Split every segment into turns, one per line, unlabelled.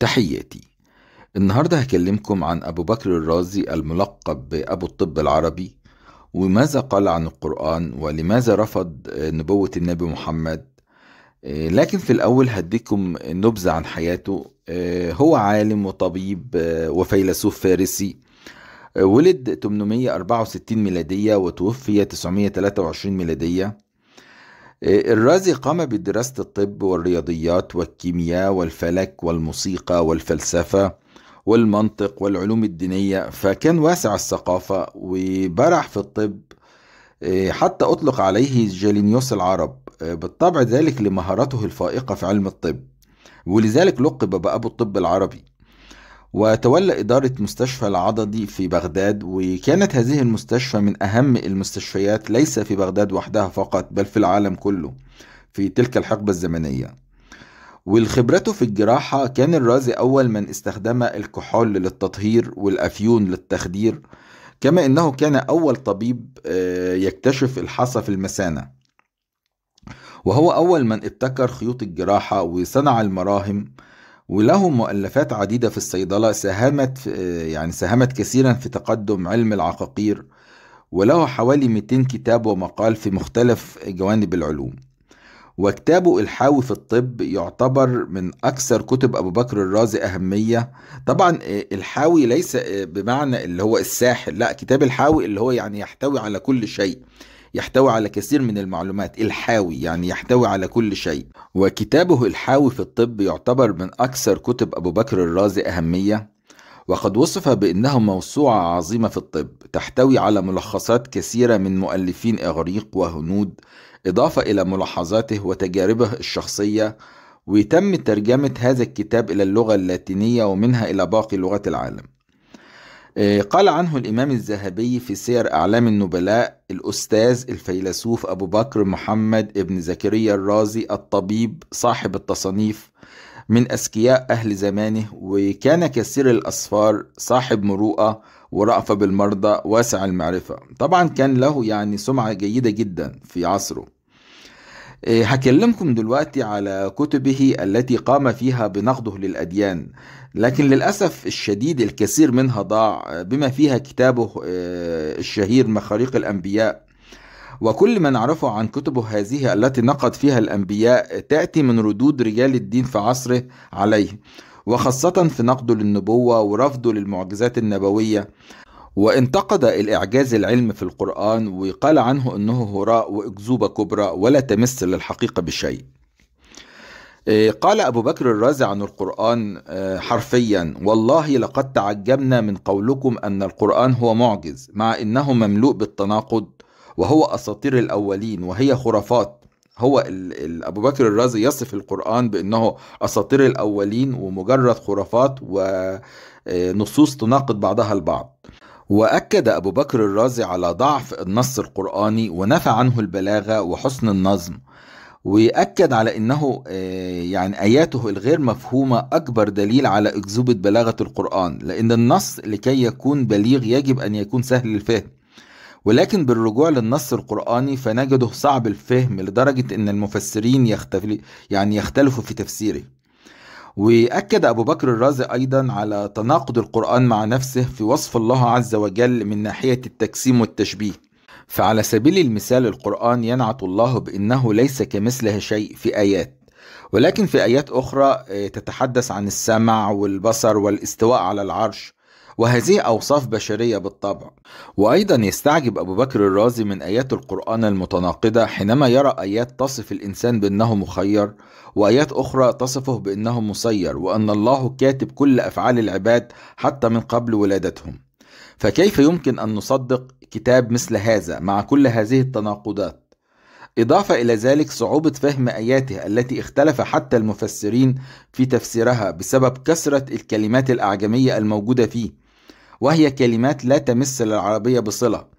تحياتي النهاردة هكلمكم عن أبو بكر الرازي الملقب بأبو الطب العربي وماذا قال عن القرآن ولماذا رفض آه، نبوة النبي محمد آه، لكن في الأول هديكم نبذة عن حياته آه، هو عالم وطبيب وفيلسوف فارسي ولد 864 ميلادية وتوفي 923 ميلادية الرازي قام بدراسة الطب والرياضيات والكيمياء والفلك والموسيقى والفلسفة والمنطق والعلوم الدينية فكان واسع الثقافة وبرح في الطب آه، حتى أطلق عليه جالينيوس العرب آه، بالطبع ذلك لمهارته الفائقة في علم الطب ولذلك لقب بأبو الطب العربي وتولى إدارة مستشفى العضدي في بغداد وكانت هذه المستشفى من أهم المستشفيات ليس في بغداد وحدها فقط بل في العالم كله في تلك الحقبة الزمنية والخبرته في الجراحة كان الرازي أول من استخدم الكحول للتطهير والأفيون للتخدير كما أنه كان أول طبيب آه، يكتشف الحصى في المثانة وهو أول من ابتكر خيوط الجراحة وصنع المراهم وله مؤلفات عديدة في الصيدلة ساهمت يعني ساهمت كثيرا في تقدم علم العقاقير وله حوالي 200 كتاب ومقال في مختلف جوانب العلوم وكتابه الحاوي في الطب يعتبر من أكثر كتب أبو بكر الرازي أهمية طبعا آه، الحاوي ليس آه، بمعنى اللي هو الساحل لا كتاب الحاوي اللي هو يعني يحتوي على كل شيء يحتوي على كثير من المعلومات الحاوي يعني يحتوي على كل شيء وكتابه الحاوي في الطب يعتبر من أكثر كتب أبو بكر الرازي أهمية وقد وصف بأنه موسوعة عظيمة في الطب تحتوي على ملخصات كثيرة من مؤلفين إغريق وهنود إضافة إلى ملاحظاته وتجاربه الشخصية وتم ترجمة هذا الكتاب إلى اللغة اللاتينية ومنها إلى باقي لغات العالم آه، قال عنه الإمام الذهبي في سير أعلام النبلاء الأستاذ الفيلسوف أبو بكر محمد ابن زكريا الرازي الطبيب صاحب التصانيف من أذكياء أهل زمانه وكان كثير الأسفار صاحب مروءة ورأفة بالمرضى واسع المعرفة طبعا كان له يعني سمعة جيدة جدا في عصره إيه، هكلمكم دلوقتي على كتبه التي قام فيها بنقده للأديان لكن للأسف الشديد الكثير منها ضاع بما فيها كتابه إيه، الشهير مخاريق الأنبياء وكل ما نعرفه عن كتبه هذه التي نقد فيها الأنبياء تأتي من ردود رجال الدين في عصره عليه وخاصة في نقده للنبوة ورفضه للمعجزات النبوية وانتقد الإعجاز العلم في القرآن وقال عنه أنه هراء وأكذوبة كبرى ولا تمس للحقيقة بشيء إيه، قال أبو بكر الرازي عن القرآن إيه، حرفيا والله لقد تعجبنا من قولكم أن القرآن هو معجز مع أنه مملوء بالتناقض وهو أساطير الأولين وهي خرافات هو أبو بكر الرازي يصف القرآن بأنه أساطير الأولين ومجرد خرافات ونصوص إيه، تناقض بعضها البعض وأكد أبو بكر الرازي على ضعف النص القرآني ونفى عنه البلاغة وحسن النظم وأكد على أنه آه، يعني آياته الغير مفهومة أكبر دليل على أكذوبة بلاغة القرآن لأن النص لكي يكون بليغ يجب أن يكون سهل الفهم ولكن بالرجوع للنص القرآني فنجده صعب الفهم لدرجة أن المفسرين يختلفوا يعني يختلفوا في تفسيره واكد ابو بكر الرازي ايضا على تناقض القران مع نفسه في وصف الله عز وجل من ناحيه التجسيم والتشبيه فعلى سبيل المثال القران ينعت الله بانه ليس كمثله شيء في ايات ولكن في ايات اخرى آه، تتحدث عن السمع والبصر والاستواء على العرش وهذه أوصاف بشرية بالطبع وأيضا يستعجب أبو بكر الرازي من آيات القرآن المتناقضة حينما يرى آيات تصف الإنسان بأنه مخير وآيات أخرى تصفه بأنه مسير وأن الله كاتب كل أفعال العباد حتى من قبل ولادتهم فكيف يمكن أن نصدق كتاب مثل هذا مع كل هذه التناقضات إضافة إلى ذلك صعوبة فهم آياته التي اختلف حتى المفسرين في تفسيرها بسبب كثرة الكلمات الأعجمية الموجودة فيه وهي كلمات لا تمس للعربية بصلة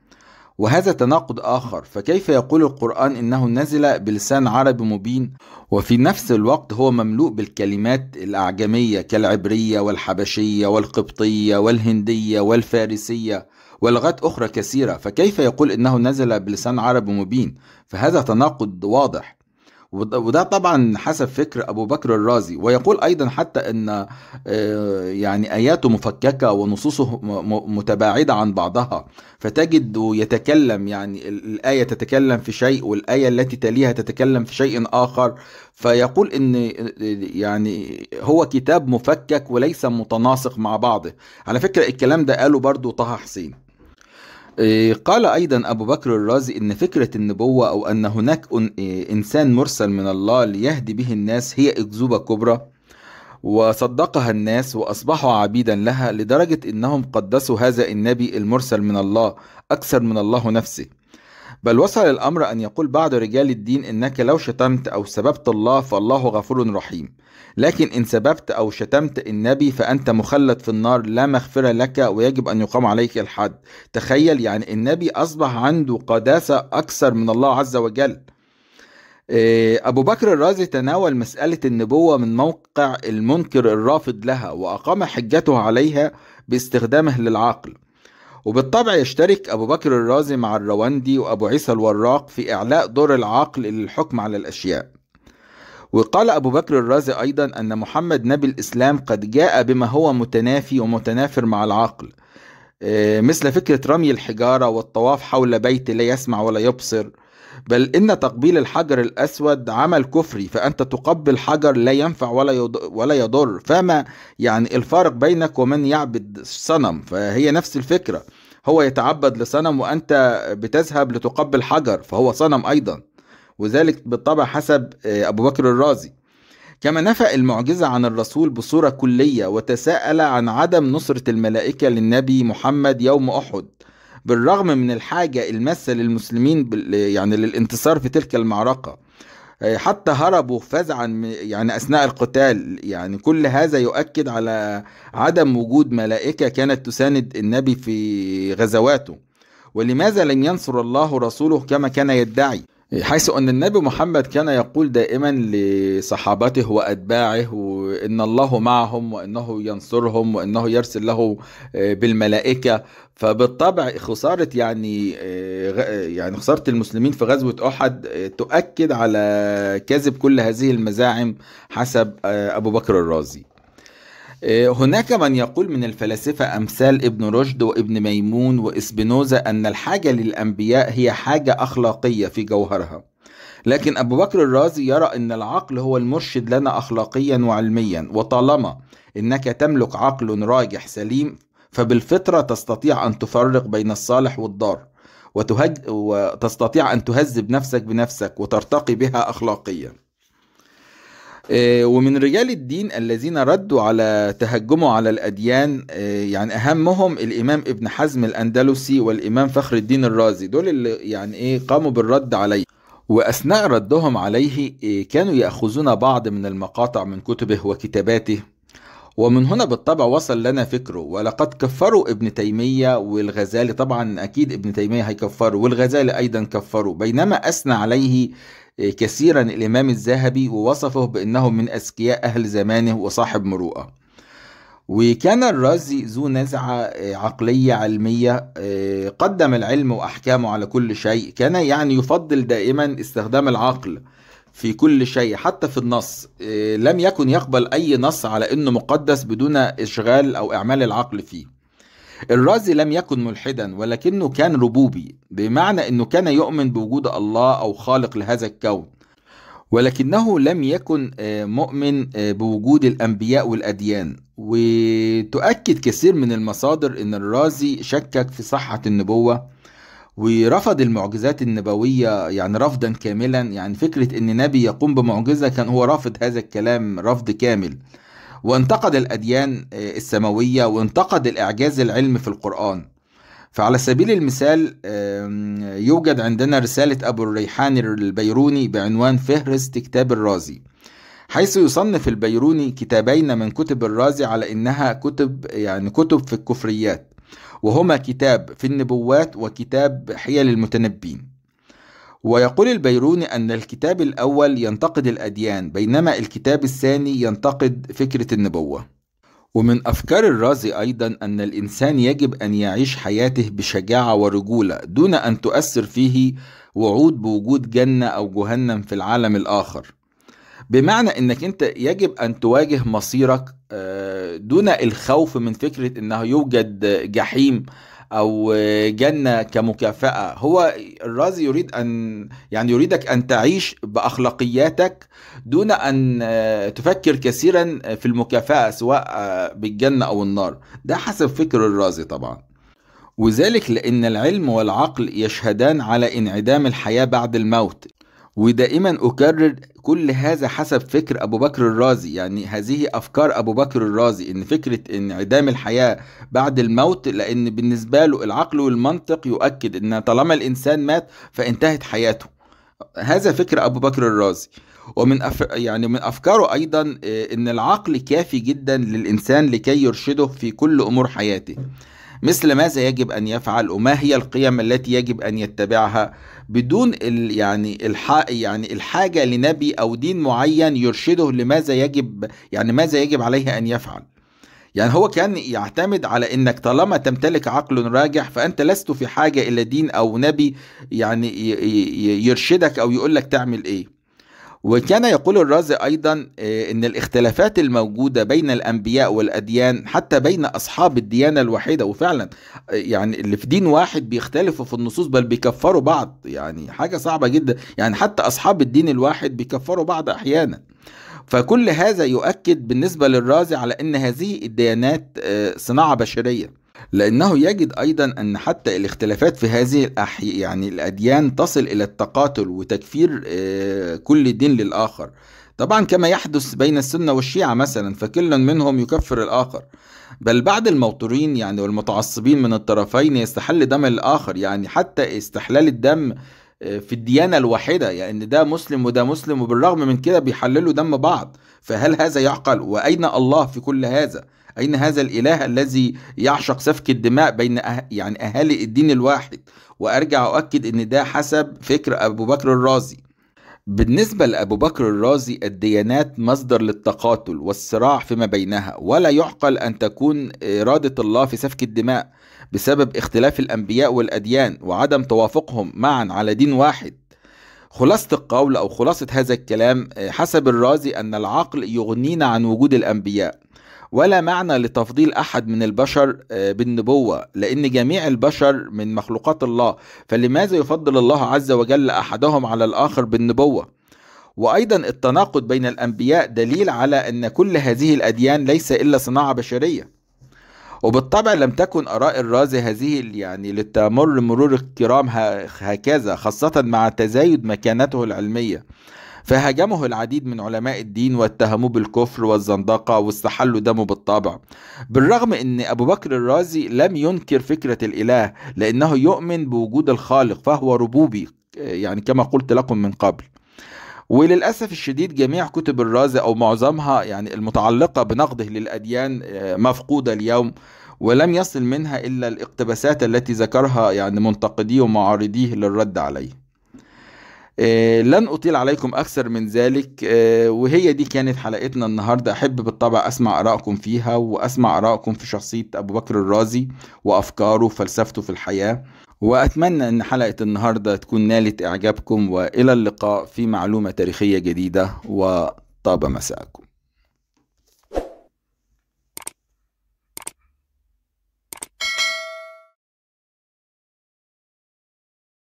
وهذا تناقض آخر فكيف يقول القرآن إنه نزل بلسان عربي مبين وفي نفس الوقت هو مملوء بالكلمات الأعجمية كالعبرية والحبشية والقبطية والهندية والفارسية ولغات أخرى كثيرة فكيف يقول إنه نزل بلسان عربي مبين فهذا تناقض واضح وده طبعا حسب فكر أبو بكر الرازي ويقول أيضا حتى أن آه، يعني آياته مفككة ونصوصه متباعدة عن بعضها فتجد يتكلم يعني الآية تتكلم في شيء والآية التي تليها تتكلم في شيء آخر فيقول ان آه، يعني هو كتاب مفكك وليس متناسق مع بعضه على فكره الكلام ده قاله برضو طه حسين إيه، قال أيضا أبو بكر الرازي إن فكرة النبوة أو أن هناك إيه، إنسان مرسل من الله ليهدي به الناس هي أكذوبة كبرى وصدقها الناس وأصبحوا عبيدا لها لدرجة إنهم قدسوا هذا النبي المرسل من الله أكثر من الله نفسه بل وصل الأمر أن يقول بعض رجال الدين إنك لو شتمت أو سببت الله فالله غفور رحيم لكن إن سببت أو شتمت النبي فأنت مخلد في النار لا مغفرة لك ويجب أن يقام عليك الحد تخيل يعني النبي أصبح عنده قداسة أكثر من الله عز وجل آه، أبو بكر الرازي تناول مسألة النبوة من موقع المنكر الرافض لها وأقام حجته عليها باستخدامه للعقل وبالطبع يشترك أبو بكر الرازي مع الرواندي وأبو عيسى الوراق في إعلاء دور العقل للحكم على الأشياء وقال أبو بكر الرازي أيضا أن محمد نبي الإسلام قد جاء بما هو متنافي ومتنافر مع العقل آه، مثل فكرة رمي الحجارة والطواف حول بيت لا يسمع ولا يبصر بل إن تقبيل الحجر الأسود عمل كفري فأنت تقبل حجر لا ينفع ولا ولا يضر فما يعني الفارق بينك ومن يعبد صنم فهي نفس الفكرة هو يتعبد لصنم وأنت بتذهب لتقبل حجر فهو صنم أيضا وذلك بالطبع حسب آه، أبو بكر الرازي كما نفى المعجزة عن الرسول بصورة كلية وتساءل عن عدم نصرة الملائكة للنبي محمد يوم أحد بالرغم من الحاجة الماسة للمسلمين يعني للانتصار في تلك المعركة آه، حتى هربوا فزعا يعني أثناء القتال يعني كل هذا يؤكد على عدم وجود ملائكة كانت تساند النبي في غزواته ولماذا لم ينصر الله رسوله كما كان يدعي حيث أن النبي محمد كان يقول دائما لصحابته وأتباعه إن الله معهم وأنه ينصرهم وأنه يرسل له آه، بالملائكة فبالطبع خسارة يعني آه، يعني خسارة المسلمين في غزوة أحد آه، تؤكد على كذب كل هذه المزاعم حسب أبو بكر الرازي آه، هناك من يقول من الفلاسفة أمثال ابن رشد وابن ميمون وإسبينوزا أن الحاجة للأنبياء هي حاجة أخلاقية في جوهرها لكن أبو بكر الرازي يرى أن العقل هو المرشد لنا أخلاقيا وعلميا وطالما أنك تملك عقل راجح سليم فبالفطرة تستطيع أن تفرق بين الصالح والضار وتستطيع أن تهذب نفسك بنفسك وترتقي بها أخلاقيا آه، ومن رجال الدين الذين ردوا على تهجمه على الأديان آه، يعني أهمهم الإمام ابن حزم الأندلسي والإمام فخر الدين الرازي دول اللي يعني إيه قاموا بالرد عليه وأثناء ردهم عليه آه، كانوا يأخذون بعض من المقاطع من كتبه وكتاباته ومن هنا بالطبع وصل لنا فكره ولقد كفروا ابن تيمية والغزالي طبعا أكيد ابن تيمية هيكفره والغزالي أيضا كفره بينما أثنى عليه إيه، كثيرا الإمام الذهبي ووصفه بأنه من أذكياء أهل زمانه وصاحب مروءة وكان الرازي ذو نزعة إيه، عقلية علمية إيه، قدم العلم وأحكامه على كل شيء كان يعني يفضل دائما استخدام العقل في كل شيء حتى في النص لم يكن يقبل أي نص على أنه مقدس بدون إشغال أو إعمال العقل فيه الرازي لم يكن ملحدا ولكنه كان ربوبي بمعنى أنه كان يؤمن بوجود الله أو خالق لهذا الكون ولكنه لم يكن آه، مؤمن آه، بوجود الأنبياء والأديان وتؤكد كثير من المصادر أن الرازي شكك في صحة النبوة ورفض المعجزات النبوية يعني رفضا كاملا يعني فكرة أن نبي يقوم بمعجزة كان هو رافض هذا الكلام رفض كامل وانتقد الأديان آه، السماوية وانتقد الإعجاز العلمي في القرآن فعلى سبيل المثال يوجد عندنا رسالة أبو الريحان البيروني بعنوان فهرست كتاب الرازي حيث يصنف البيروني كتابين من كتب الرازي على إنها كتب يعني كتب في الكفريات وهما كتاب في النبوات وكتاب حيل المتنبين ويقول البيروني أن الكتاب الأول ينتقد الأديان بينما الكتاب الثاني ينتقد فكرة النبوة ومن أفكار الرازي أيضا أن الإنسان يجب أن يعيش حياته بشجاعة ورجولة دون أن تؤثر فيه وعود بوجود جنة أو جهنم في العالم الآخر بمعنى أنك أنت يجب أن تواجه مصيرك آه، دون الخوف من فكرة أنه يوجد جحيم او جنه كمكافاه هو الرازي يريد ان يعني يريدك ان تعيش باخلاقياتك دون ان آه، تفكر كثيرا في المكافاه سواء آه، بالجنه او النار ده حسب فكر الرازي طبعا وذلك لان العلم والعقل يشهدان على انعدام الحياه بعد الموت ودائما اكرر كل هذا حسب فكر أبو بكر الرازي يعني هذه أفكار أبو بكر الرازي إن فكرة انعدام الحياة بعد الموت لأن بالنسبة له العقل والمنطق يؤكد إن طالما الإنسان مات فانتهت حياته هذا فكر أبو بكر الرازي ومن أف... يعني من أفكاره أيضا آه، إن العقل كافي جدا للإنسان لكي يرشده في كل أمور حياته مثل ماذا يجب أن يفعل وما هي القيم التي يجب أن يتبعها بدون ال يعني الح يعني الحاجة لنبي أو دين معين يرشده لماذا يجب يعني ماذا يجب عليه أن يفعل يعني هو كان يعتمد على انك طالما تمتلك عقل راجح فانت لست في حاجه الى دين او نبي يعني يرشدك او يقول لك تعمل ايه وكان يقول الرازي أيضا آه، أن الاختلافات الموجودة بين الأنبياء والأديان حتى بين أصحاب الديانة الواحدة وفعلا آه، يعني اللي في دين واحد بيختلفوا في النصوص بل بيكفروا بعض يعني حاجة صعبة جدا يعني حتى أصحاب الدين الواحد بيكفروا بعض أحيانا فكل هذا يؤكد بالنسبة للرازي على أن هذه الديانات آه، صناعة بشرية لأنه يجد أيضا أن حتى الاختلافات في هذه الأحي يعني الأديان تصل إلى التقاتل وتكفير آه، كل دين للآخر طبعا كما يحدث بين السنة والشيعة مثلا فكل منهم يكفر الآخر بل بعض الموتورين يعني والمتعصبين من الطرفين يستحل دم الآخر يعني حتى استحلال الدم آه، في الديانة الواحدة يعني ده مسلم وده مسلم وبالرغم من كده بيحللوا دم بعض فهل هذا يعقل وأين الله في كل هذا؟ أين هذا الإله الذي يعشق سفك الدماء بين أه... يعني أهالي الدين الواحد وأرجع أؤكد أن ده حسب فكر أبو بكر الرازي بالنسبة لأبو بكر الرازي الديانات مصدر للتقاتل والصراع فيما بينها ولا يعقل أن تكون إرادة الله في سفك الدماء بسبب اختلاف الأنبياء والأديان وعدم توافقهم معا على دين واحد خلاصة القول أو خلاصة هذا الكلام حسب الرازي أن العقل يغنينا عن وجود الأنبياء ولا معنى لتفضيل أحد من البشر آه، بالنبوة لأن جميع البشر من مخلوقات الله فلماذا يفضل الله عز وجل أحدهم على الآخر بالنبوة وأيضا التناقض بين الأنبياء دليل على أن كل هذه الأديان ليس إلا صناعة بشرية وبالطبع لم تكن آراء الرازي هذه يعني لتمر مرور الكرام هكذا خاصة مع تزايد مكانته العلمية فهاجمه العديد من علماء الدين واتهموه بالكفر والزندقة واستحلوا دمه بالطبع بالرغم ان ابو بكر الرازي لم ينكر فكرة الاله لانه يؤمن بوجود الخالق فهو ربوبي يعني كما قلت لكم من قبل وللأسف الشديد جميع كتب الرازي أو معظمها يعني المتعلقة بنقده للأديان مفقودة اليوم ولم يصل منها إلا الاقتباسات التي ذكرها يعني منتقديه ومعارضيه للرد عليه آه، لن أطيل عليكم أكثر من ذلك آه، وهي دي كانت حلقتنا النهاردة أحب بالطبع أسمع آرائكم فيها وأسمع آرائكم في شخصية أبو بكر الرازي وأفكاره وفلسفته في الحياة وأتمنى أن حلقة النهاردة تكون نالت إعجابكم وإلى اللقاء في معلومة تاريخية جديدة وطاب مساءكم